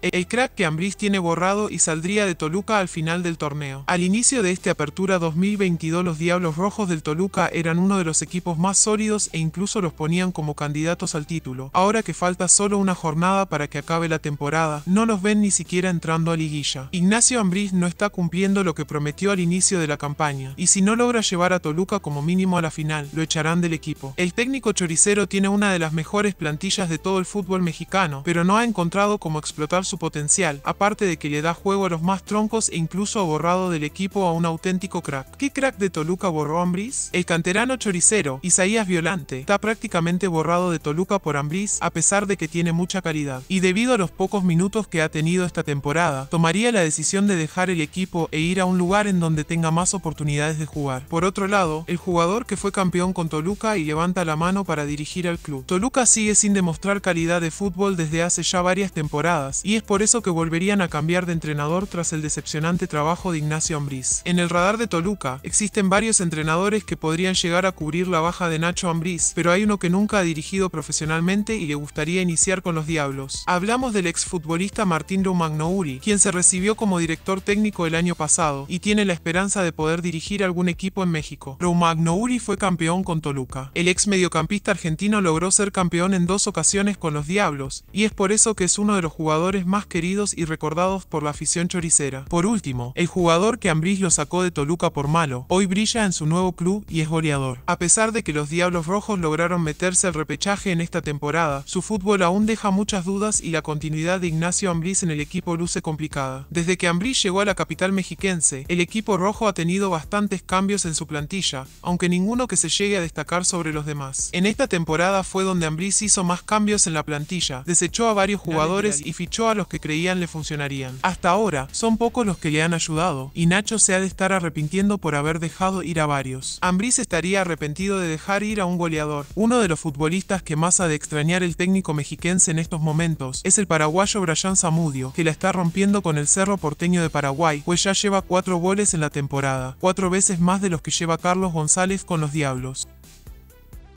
El crack que Ambriz tiene borrado y saldría de Toluca al final del torneo. Al inicio de esta apertura 2022 los Diablos Rojos del Toluca eran uno de los equipos más sólidos e incluso los ponían como candidatos al título. Ahora que falta solo una jornada para que acabe la temporada, no los ven ni siquiera entrando a liguilla. Ignacio Ambriz no está cumpliendo lo que prometió al inicio de la campaña, y si no logra llevar a Toluca como mínimo a la final, lo echarán del equipo. El técnico choricero tiene una de las mejores plantillas de todo el fútbol mexicano, pero no ha encontrado cómo explotar su potencial, aparte de que le da juego a los más troncos e incluso ha borrado del equipo a un auténtico crack. ¿Qué crack de Toluca borró Ambriz? El canterano choricero, Isaías Violante, está prácticamente borrado de Toluca por Ambriz, a pesar de que tiene mucha calidad. Y debido a los pocos minutos que ha tenido esta temporada, tomaría la decisión de dejar el equipo e ir a un lugar en donde tenga más oportunidades de jugar. Por otro lado, el jugador que fue campeón con Toluca y levanta la mano para dirigir al club. Toluca sigue sin demostrar calidad de fútbol desde hace ya varias temporadas y es por eso que volverían a cambiar de entrenador tras el decepcionante trabajo de Ignacio Ambriz. En el radar de Toluca, existen varios entrenadores que podrían llegar a cubrir la baja de Nacho Ambriz, pero hay uno que nunca ha dirigido profesionalmente y le gustaría iniciar con los Diablos. Hablamos del exfutbolista Martín Romagnouri, quien se recibió como director técnico el año pasado y tiene la esperanza de poder dirigir algún equipo en México. Romagnouri fue campeón con Toluca. El ex mediocampista argentino logró ser campeón en dos ocasiones con los Diablos, y es por eso que es uno de los jugadores más queridos y recordados por la afición choricera. Por último, el jugador que Ambriz lo sacó de Toluca por malo, hoy brilla en su nuevo club y es goleador. A pesar de que los Diablos Rojos lograron meterse al repechaje en esta temporada, su fútbol aún deja muchas dudas y la continuidad de Ignacio Ambriz en el equipo luce complicada. Desde que Ambriz llegó a la capital mexiquense, el equipo rojo ha tenido bastantes cambios en su plantilla, aunque ninguno que se llegue a destacar sobre los demás. En esta temporada fue donde Ambriz hizo más cambios en la plantilla, desechó a varios jugadores y fichó a los que creían le funcionarían. Hasta ahora, son pocos los que le han ayudado, y Nacho se ha de estar arrepintiendo por haber dejado ir a varios. Ambriz estaría arrepentido de dejar ir a un goleador. Uno de los futbolistas que más ha de extrañar el técnico mexiquense en estos momentos es el paraguayo Brian Zamudio, que la está rompiendo con el Cerro Porteño de Paraguay, pues ya lleva cuatro goles en la temporada, cuatro veces más de los que lleva Carlos González con los Diablos.